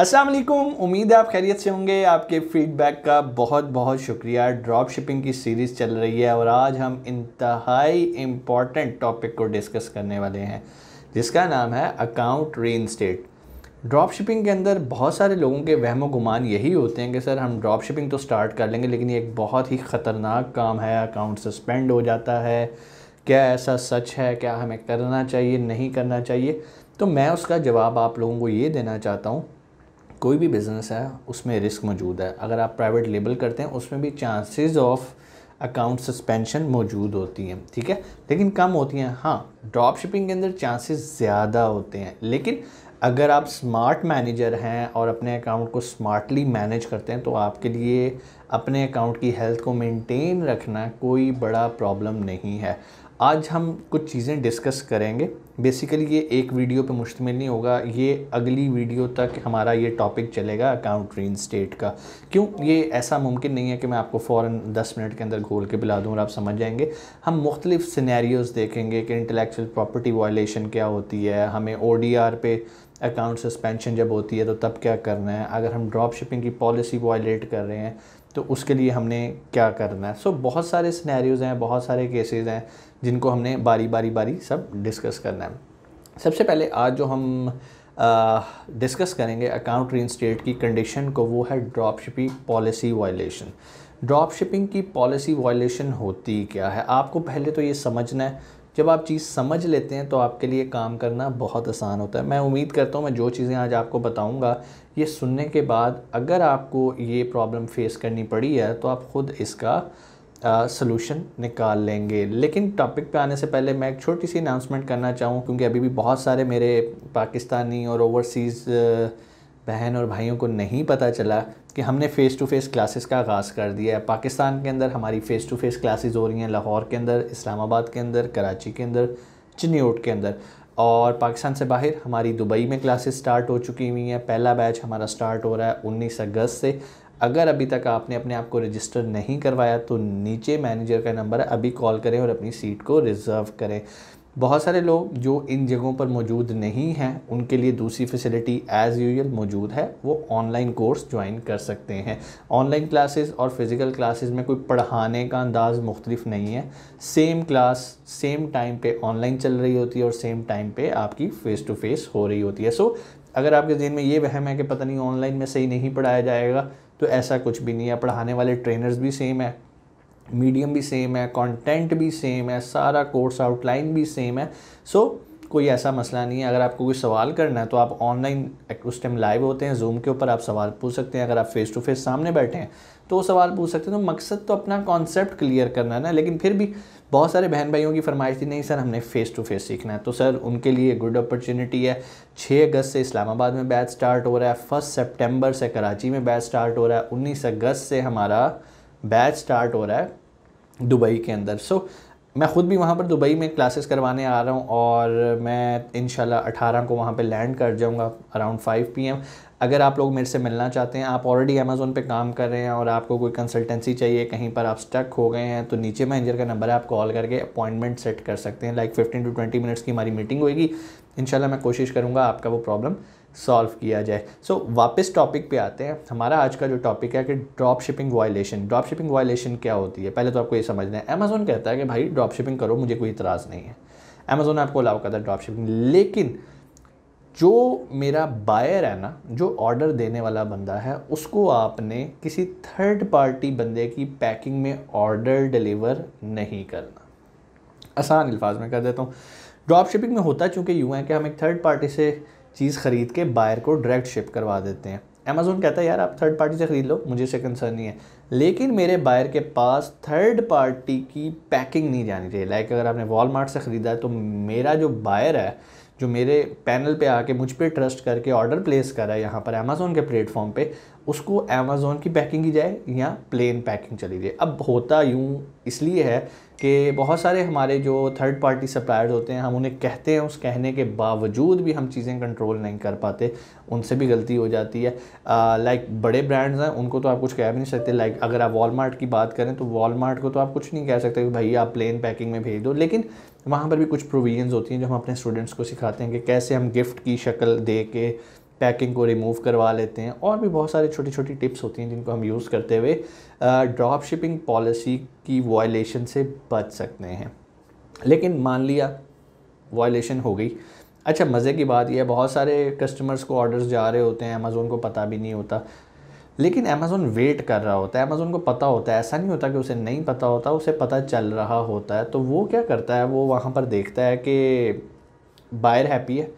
अस्सलाम वालेकुम उम्मीद है आप खैरियत से होंगे आपके फीडबैक का बहुत बहुत शुक्रिया ड्रॉप शिपिंग की सीरीज़ चल रही है और आज हम इंतहाई इम्पॉर्टेंट टॉपिक को डिस्कस करने वाले हैं जिसका नाम है account reinstate drop shipping के अंदर बहुत सारे लोगों के वहम गुमान यही होते हैं कि सर हम ड्रॉप शिपिंग तो स्टार्ट कर लेंगे लेकिन ये एक बहुत ही ख़तरनाक काम है अकाउंट सस्पेंड हो जाता है क्या ऐसा सच है क्या हमें करना चाहिए नहीं करना चाहिए तो मैं उसका जवाब आप लोगों को ये देना चाहता हूँ कोई भी बिज़नेस है उसमें रिस्क मौजूद है अगर आप प्राइवेट लेबल करते हैं उसमें भी चांसेस ऑफ अकाउंट सस्पेंशन मौजूद होती हैं ठीक है लेकिन कम होती हैं हाँ ड्रॉप शिपिंग के अंदर चांसेस ज़्यादा होते हैं लेकिन अगर आप स्मार्ट मैनेजर हैं और अपने अकाउंट को स्मार्टली मैनेज करते हैं तो आपके लिए अपने अकाउंट की हेल्थ को मेंटेन रखना कोई बड़ा प्रॉब्लम नहीं है आज हम कुछ चीज़ें डिस्कस करेंगे बेसिकली ये एक वीडियो पे मुश्तमिल नहीं होगा ये अगली वीडियो तक हमारा ये टॉपिक चलेगा अकाउंट रीन स्टेट का क्यों ये ऐसा मुमकिन नहीं है कि मैं आपको फ़ौर दस मिनट के अंदर घोल के पिला दूँ और आप समझ जाएंगे हम मुख्तलिफ सिनेरियोज़ देखेंगे कि इंटेलेक्चुअल प्रॉपर्टी वायलेशन क्या होती है हमें ओ पे अकाउंट सस्पेंशन जब होती है तो तब क्या करना है अगर हम ड्रॉप शिपिंग की पॉलिसी वायलेट कर रहे हैं तो उसके लिए हमने क्या करना है सो so, बहुत सारे सिनेरियोज़ हैं बहुत सारे केसेस हैं जिनको हमने बारी बारी बारी सब डिस्कस करना है सबसे पहले आज जो हम डिस्कस करेंगे अकाउंट रीइंस्टेट की कंडीशन को वो है drop shipping policy violation drop shipping की पॉलिसी वायलेशन होती क्या है आपको पहले तो ये समझना है जब आप चीज़ समझ लेते हैं तो आपके लिए काम करना बहुत आसान होता है मैं उम्मीद करता हूँ मैं जो चीज़ें आज आपको बताऊँगा ये सुनने के बाद अगर आपको ये प्रॉब्लम फेस करनी पड़ी है तो आप ख़ुद इसका सोल्यूशन निकाल लेंगे लेकिन टॉपिक पे आने से पहले मैं एक छोटी सी अनाउंसमेंट करना चाहूँ क्योंकि अभी भी बहुत सारे मेरे पाकिस्तानी और ओवरसीज़ बहन और भाइयों को नहीं पता चला कि हमने फ़ेस टू फ़ेस क्लासेस का आगाज़ कर दिया है पाकिस्तान के अंदर हमारी फ़ेस टू फ़ेस क्लासेस हो रही हैं लाहौर के अंदर इस्लामाबाद के अंदर कराची के अंदर चिन्नीट के अंदर और पाकिस्तान से बाहर हमारी दुबई में क्लासेस स्टार्ट हो चुकी हुई हैं पहला बैच हमारा स्टार्ट हो रहा है 19 अगस्त से अगर अभी तक आपने अपने आप को रजिस्टर नहीं करवाया तो नीचे मैनेजर का नंबर अभी कॉल करें और अपनी सीट को रिज़र्व करें बहुत सारे लोग जो इन जगहों पर मौजूद नहीं हैं उनके लिए दूसरी फैसिलिटी एज़ यूजल मौजूद है वो ऑनलाइन कोर्स ज्वाइन कर सकते हैं ऑनलाइन क्लासेस और फिज़िकल क्लासेस में कोई पढ़ाने का अंदाज़ मुख्तलिफ नहीं है सेम क्लास सेम टाइम पे ऑनलाइन चल रही होती है और सेम टाइम पे आपकी फ़ेस टू फेस हो रही होती है सो अगर आपके जहन में ये वहम है कि पता नहीं ऑनलाइन में सही नहीं पढ़ाया जाएगा तो ऐसा कुछ भी नहीं है पढ़ाने वाले ट्रेनर्स भी सेम है मीडियम भी सेम है कंटेंट भी सेम है सारा कोर्स आउटलाइन भी सेम है सो so, कोई ऐसा मसला नहीं है अगर आपको कोई सवाल करना है तो आप ऑनलाइन उस टाइम लाइव होते हैं जूम के ऊपर आप सवाल पूछ सकते हैं अगर आप फ़ेस टू फेस सामने बैठे हैं तो सवाल पूछ सकते हैं तो मकसद तो अपना कॉन्सेप्ट क्लियर करना है ना लेकिन फिर भी बहुत सारे बहन भाइयों की फरमाइश थी नहीं सर हमने फ़ेस टू फेस सीखना है तो सर उनके लिए गुड अपॉर्चुनिटी है 6 अगस्त से इस्लामाबाद में बैच स्टार्ट हो रहा है फर्स्ट सितंबर से कराची में बैच स्टार्ट हो रहा है उन्नीस अगस्त से हमारा बैच स्टार्ट हो रहा है दुबई के अंदर सो मैं ख़ुद भी वहाँ पर दुबई में क्लासेस करवाने आ रहा हूँ और मैं इन अठारह को वहाँ पर लैंड कर जाऊँगा अराउंड फाइव पी एम अगर आप लोग मेरे से मिलना चाहते हैं आप ऑलरेडी अमेज़ोन पे काम कर रहे हैं और आपको कोई कंसल्टेंसी चाहिए कहीं पर आप स्टक हो गए हैं तो नीचे मैनेजर का नंबर है आप कॉल करके अपॉइंटमेंट सेट कर सकते हैं like fifteen to twenty minutes की हमारी मीटिंग होगी इन मैं कोशिश करूँगा आपका वो प्रॉब्लम सॉल्व किया जाए सो so, वापस टॉपिक पे आते हैं हमारा आज का जो टॉपिक है कि drop shipping violation drop shipping violation क्या होती है पहले तो आपको ये समझना है अमेज़ोन कहता है कि भाई ड्रॉप शिपिंग करो मुझे कोई इतराज़ नहीं है अमेज़ोन आपको अलाउ करता है ड्रॉप शिपिंग लेकिन जो मेरा बायर है ना जो ऑर्डर देने वाला बंदा है उसको आपने किसी थर्ड पार्टी बंदे की पैकिंग में ऑर्डर डिलीवर नहीं करना आसान अल्फाज में कर देता हूँ ड्रॉप शिपिंग में होता चूँकि यूँ है कि हम एक थर्ड पार्टी से चीज़ ख़रीद के बायर को डायरेक्ट शिप करवा देते हैं अमेजोन कहता है यार आप थर्ड पार्टी से ख़रीद लो मुझे इससे कंसर्न नहीं है लेकिन मेरे बायर के पास थर्ड पार्टी की पैकिंग नहीं जानी चाहिए लाइक अगर आपने वॉलमार्ट से ख़रीदा है तो मेरा जो बायर है जो मेरे पैनल पे आके मुझ पर ट्रस्ट करके ऑर्डर प्लेस करा है यहाँ पर अमेज़ोन के प्लेटफॉर्म पे उसको अमेज़ोन की पैकिंग की जाए या प्लेन पैकिंग चली जाए अब होता यूँ इसलिए है कि बहुत सारे हमारे जो थर्ड पार्टी सप्लायर्स होते हैं हम उन्हें कहते हैं उस कहने के बावजूद भी हम चीज़ें कंट्रोल नहीं कर पाते उनसे भी गलती हो जाती है लाइक बड़े ब्रांड्स हैं उनको तो आप कुछ कह भी नहीं सकते लाइक अगर आप वॉलमार्ट की बात करें तो वॉलमार्ट को तो आप कुछ नहीं कह सकते कि भाई आप प्लेन पैकिंग में भेज दो लेकिन वहाँ पर भी कुछ प्रोविजन होती हैं जो हम अपने स्टूडेंट्स को सिखाते हैं कि कैसे हम गिफ्ट की शक्ल दे के पैकिंग को रिमूव करवा लेते हैं और भी बहुत सारी छोटी छोटी टिप्स होती हैं जिनको हम यूज़ करते हुए ड्रॉप शिपिंग पॉलिसी की वॉयलेशन से बच सकते हैं लेकिन मान लिया वॉयलेशन हो गई अच्छा मज़े की बात यह बहुत सारे कस्टमर्स को ऑर्डर्स जा रहे होते हैं अमेज़ोन को पता भी नहीं होता लेकिन अमेज़ोन वेट कर रहा होता है अमेज़ोन को पता होता है ऐसा नहीं होता कि उसे नहीं पता होता उसे पता चल रहा होता है तो वो क्या करता है वो वहाँ पर देखता है कि बायर हैप्पी है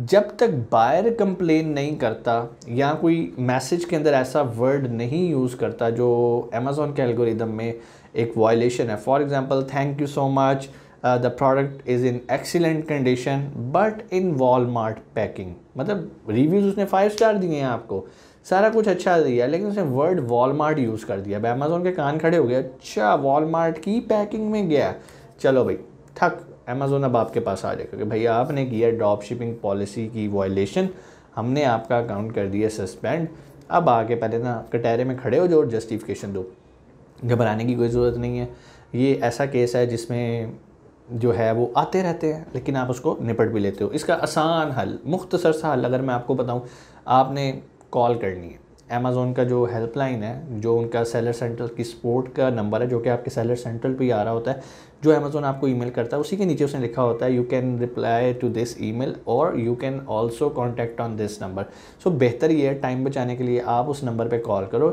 जब तक बायर कंप्लेन नहीं करता या कोई मैसेज के अंदर ऐसा वर्ड नहीं यूज़ करता जो अमेज़ोन के एल्गोरिदम में एक वायलेशन है for example thank you so much the product is in excellent condition but in Walmart packing मतलब रिव्यूज़ उसने फाइव स्टार दिए हैं आपको सारा कुछ अच्छा दिया लेकिन उसने वर्ड वॉलमार्ट यूज़ कर दिया अब अमेज़ोन के कान खड़े हो गए अच्छा वॉलमार्ट की पैकिंग में गया चलो भाई थक अमेज़ोन अब आपके पास आ जाएगा कि भैया आपने किया ड्रॉप शिपिंग पॉलिसी की वॉयलेशन हमने आपका अकाउंट कर दिया सस्पेंड अब आके पहले ना कटहरे में खड़े हो जो जस्टिफिकेशन दो घबराने की कोई ज़रूरत नहीं है ये ऐसा केस है जिसमें जो है वो आते रहते हैं लेकिन आप उसको निपट भी लेते हो इसका आसान हल मुख्तसर सा हल अगर मैं आपको बताऊँ आपने कॉल करनी है अमेज़ोन का जो हेल्पलाइन है जो उनका सेलर सेंट्रल की सपोर्ट का नंबर है जो कि आपके सेलर सेंट्रल पे ही आ रहा होता है जो अमेज़ोन आपको ईमेल करता है उसी के नीचे उसने लिखा होता है you can reply to this email और you can also contact on this number so बेहतर ये है टाइम बचाने के लिए आप उस नंबर पर कॉल करो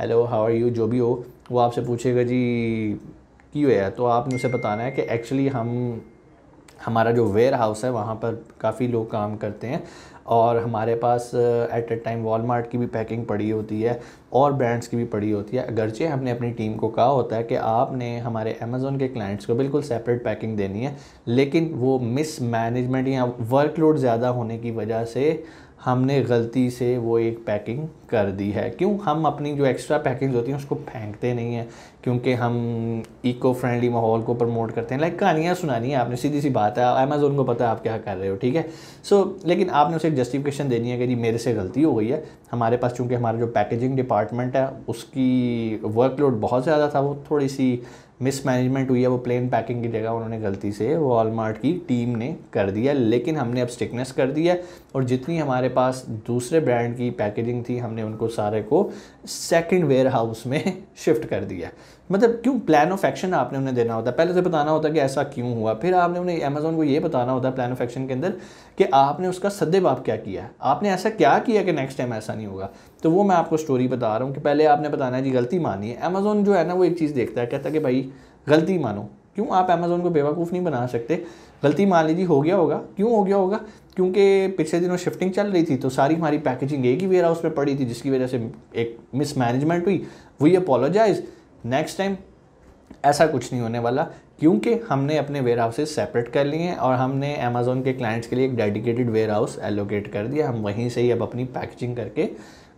हेलो हाउ आर यू जो भी हो वो आपसे पूछेगा जी क्यों है तो आपने उसे बताना है कि एक्चुअली हम हमारा जो वेयर हाउस है वहाँ पर काफ़ी लोग काम करते हैं और हमारे पास एट ए टाइम वॉलमार्ट की भी पैकिंग पड़ी होती है और ब्रांड्स की भी पड़ी होती है अगरचे हमने अपनी टीम को कहा होता है कि आपने हमारे अमेज़ोन के क्लाइंट्स को बिल्कुल सेपरेट पैकिंग देनी है लेकिन वो मिस मैनेजमेंट या वर्कलोड ज़्यादा होने की वजह से हमने गलती से वो एक पैकिंग कर दी है क्यों हम अपनी जो एक्स्ट्रा पैकिंग होती हैं उसको फेंकते नहीं हैं क्योंकि हम इको फ्रेंडली माहौल को प्रमोट करते हैं लाइक कहानियाँ सुनानी है आपने सीधी सी बात है अमेज़ोन को पता है आप क्या कर रहे हो ठीक है सो so, लेकिन आपने उसे एक जस्टिफिकेशन देनी है कि जी मेरे से गलती हो गई है हमारे पास चूँकि हमारा जो पैकेजिंग डिपार्टमेंट है उसकी वर्कलोड बहुत ज़्यादा था वो थोड़ी सी मिसमैनेजमेंट हुई है वो प्लेन पैकिंग की जगह उन्होंने गलती से वॉलमार्ट की टीम ने कर दिया लेकिन हमने अब स्टिकनेस कर दिया और जितनी हमारे पास दूसरे ब्रांड की पैकेजिंग थी हमने उनको सारे को सेकंड वेयर हाउस में शिफ्ट कर दिया मतलब क्यों प्लान ऑफ एक्शन आपने उन्हें देना होता पहले से तो बताना होता कि ऐसा क्यों हुआ फिर आपने उन्हें अमेजोन को ये बताना होता प्लान ऑफ एक्शन के अंदर कि आपने उसका सदैव आप क्या किया आपने ऐसा क्या किया कि नेक्स्ट टाइम ऐसा नहीं होगा तो वो मैं आपको स्टोरी बता रहा हूँ कि पहले आपने बताना है जी गलती मानी है अमेज़ोन जो है ना वो एक चीज़ देखता है कहता है कि भाई गलती मानो क्यों आप अमेज़ोन को बेवकूफ़ नहीं बना सकते गलती मान लीजिए हो गया होगा क्यों हो गया होगा क्योंकि पिछले दिनों शिफ्टिंग चल रही थी तो सारी हमारी पैकेजिंग एक ही वेयर हाउस में पड़ी थी जिसकी वजह से एक मिसमैनेजमेंट हुई वही अपोलोजाइज नेक्स्ट टाइम ऐसा कुछ नहीं होने वाला क्योंकि हमने अपने वेयर हाउसेज सेपरेट कर लिए हैं और हमने अमेज़ोन के क्लाइंट्स के लिए एक डेडिकेटेड वेयर हाउस एलोकेट कर दिया हम वहीं से ही अब अपनी पैकेजिंग करके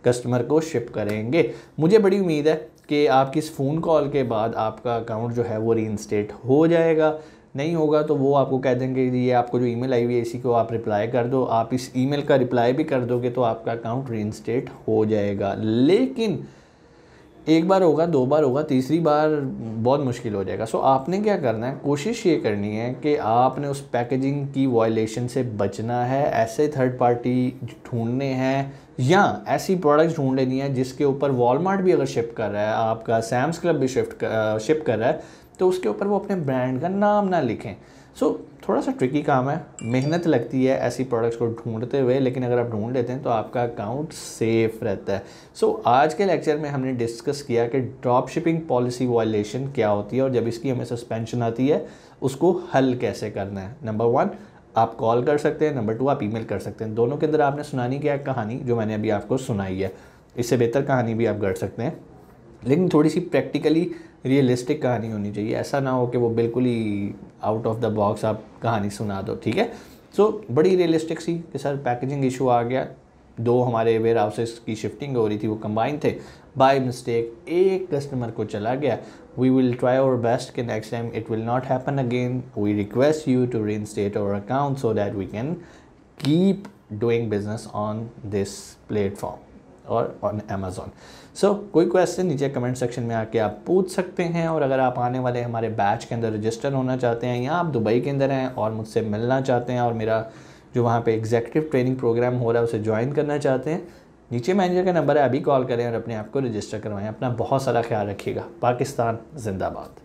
कस्टमर को शिप करेंगे मुझे बड़ी उम्मीद है कि आपकी इस फ़ोन कॉल के बाद आपका अकाउंट जो है वो रीइंस्टेट हो जाएगा नहीं होगा तो वो आपको कह देंगे ये आपको जो ईमेल आई हुई है इसी को आप रिप्लाई कर दो आप इस ईमेल का रिप्लाई भी कर दोगे तो आपका अकाउंट रीइंस्टेट हो जाएगा लेकिन एक बार होगा दो बार होगा तीसरी बार बहुत मुश्किल हो जाएगा सो आपने क्या करना है कोशिश ये करनी है कि आपने उस पैकेजिंग की वॉयलेशन से बचना है ऐसे थर्ड पार्टी ढूंढने हैं या ऐसी प्रोडक्ट्स ढूंढ लेनी है जिसके ऊपर वॉलमार्ट भी अगर शिप कर रहा है आपका सैम्स क्लब भी शिफ्ट शिप कर रहा है तो उसके ऊपर वो अपने ब्रांड का नाम ना लिखें सो so, थोड़ा सा ट्रिकी काम है मेहनत लगती है ऐसी प्रोडक्ट्स को ढूंढते हुए लेकिन अगर आप ढूंढ लेते हैं तो आपका अकाउंट सेफ रहता है सो so, आज के लेक्चर में हमने डिस्कस किया कि ड्रॉप शिपिंग पॉलिसी वायलेशन क्या होती है और जब इसकी हमें सस्पेंशन आती है उसको हल कैसे करना है नंबर वन आप कॉल कर सकते हैं नंबर टू आप ईमेल कर सकते हैं दोनों के अंदर आपने सुनानी क्या कहानी जो मैंने अभी आपको सुनाई है इससे बेहतर कहानी भी आप गढ़ सकते हैं लेकिन थोड़ी सी प्रैक्टिकली रियलिस्टिक कहानी होनी चाहिए ऐसा ना हो कि वो बिल्कुल ही आउट ऑफ द बॉक्स आप कहानी सुना दो ठीक है सो so, बड़ी रियलिस्टिक सी कि सर पैकेजिंग इशू आ गया दो हमारे वेयर हाउसेस की शिफ्टिंग हो रही थी वो कंबाइन थे बाय मिस्टेक एक कस्टमर को चला गया we will try our best कि next time it will not happen again we request you to reinstate our account so that we can keep doing business on this platform और on Amazon so कोई question नीचे comment section में आके आप पूछ सकते हैं और अगर आप आने वाले हमारे बैच के अंदर रजिस्टर होना चाहते हैं या आप दुबई के अंदर हैं और मुझसे मिलना चाहते हैं और मेरा जो वहाँ पर एग्जैक्टिव ट्रेनिंग प्रोग्राम हो रहा है उसे ज्वाइन करना चाहते हैं नीचे मैनेजर का नंबर है अभी कॉल करें और अपने आप को रजिस्टर करवाएं अपना बहुत सारा ख्याल रखिएगा पाकिस्तान जिंदाबाद